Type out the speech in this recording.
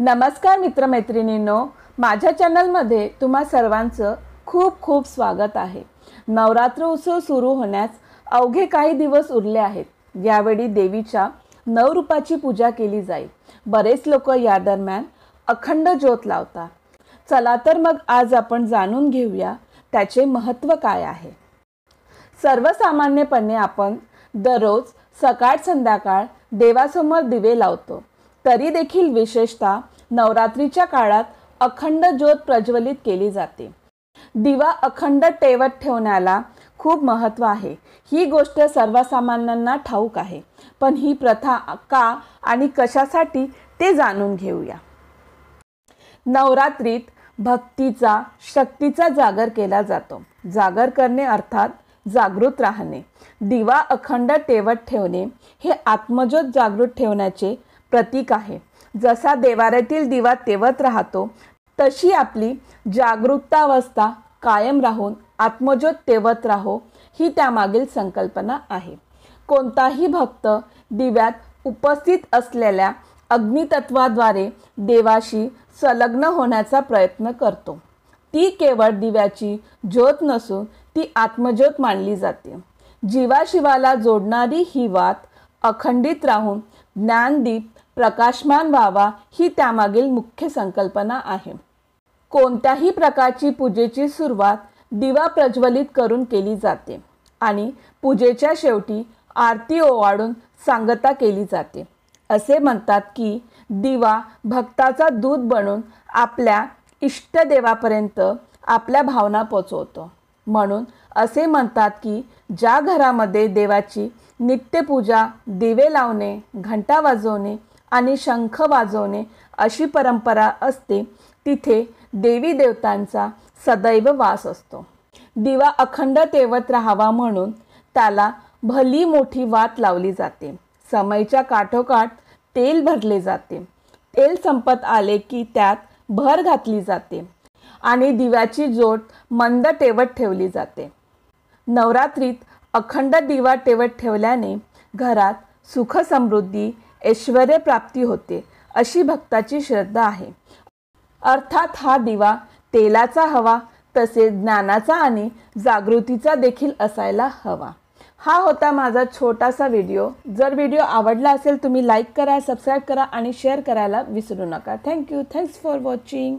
नमस्कार मित्रमैत्रिणींनो माझ्या चॅनलमध्ये तुम्हा सर्वांचं खूप खूप स्वागत आहे नवरात्र उत्सव सुरू होण्यास अवघे काही दिवस उरले आहेत यावेळी देवीच्या नवरूपाची पूजा केली जाईल बरेच लोक या दरम्यान अखंड ज्योत लावतात चला तर मग आज आपण जाणून घेऊया त्याचे महत्त्व काय आहे सर्वसामान्यपणे आपण दररोज सकाळ संध्याकाळ देवासमोर दिवे लावतो तरी देखील विशेषतः नवरात्रीच्या काळात अखंड ज्योत प्रज्वलित केली जाते दिवा अखंड टेवत ठेवण्याला खूप महत्व आहे ही गोष्ट सर्वसामान्यांना ठाऊक आहे पण ही प्रथा का आणि कशासाठी ते जाणून घेऊया नवरात्रीत भक्तीचा शक्तीचा जागर केला जातो जागर करणे अर्थात जागृत राहणे दिवा अखंड टेवत ठेवणे हे आत्मज्योत जागृत ठेवण्याचे प्रतीक आहे जसा देवाऱ्यातील दिवा तेवत राहतो तशी आपली जागरूकतावस्था कायम राहून आत्मज्योत तेवत राहो ही त्यामागील संकल्पना आहे कोणताही भक्त दिव्यात उपस्थित असलेल्या अग्नितत्वाद्वारे देवाशी संलग्न होण्याचा प्रयत्न करतो ती केवळ दिव्याची ज्योत नसून ती आत्मज्योत मानली जाते जीवाशिवाला जोडणारी ही वात अखंडित राहून ज्ञानदीप प्रकाशमान व्हावा ही त्यामागील मुख्य संकल्पना आहे कोणत्याही प्रकारची पूजेची सुरुवात दिवा प्रज्वलित करून केली जाते आणि पूजेच्या शेवटी आरती ओवाळून सांगता केली जाते असे म्हणतात की दिवा भक्ताचा दूध बनून आपल्या इष्टदेवापर्यंत आपल्या भावना पोचवतो म्हणून असे म्हणतात की ज्या घरामध्ये देवाची नित्यपूजा दिवे लावणे घंटा वाजवणे आणि शंख वाजवणे अशी परंपरा असते तिथे देवी देवतांचा सदैव वास असतो दिवा अखंड तेवत राहावा म्हणून त्याला भली मोठी वात लावली जाते समयच्या काठोकाठ तेल भरले जाते तेल संपत आले की त्यात भर घातली जाते आणि दिव्याची जोड मंद टेवत ठेवली जाते नवरात्रीत अखंड दिवा टेवत ठेवल्याने घरात सुखसमृद्धी प्राप्ती होते अशी भक्ताची श्रद्धा आहे अर्थात हा दिवा तेलाचा हवा तसेच ज्ञानाचा आणि जागृतीचा देखील असायला हवा हा होता माझा छोटासा व्हिडिओ जर व्हिडिओ आवडला असेल तुम्ही लाईक करा सबस्क्राईब करा आणि शेअर करायला विसरू नका थँक्यू थँक्स फॉर वॉचिंग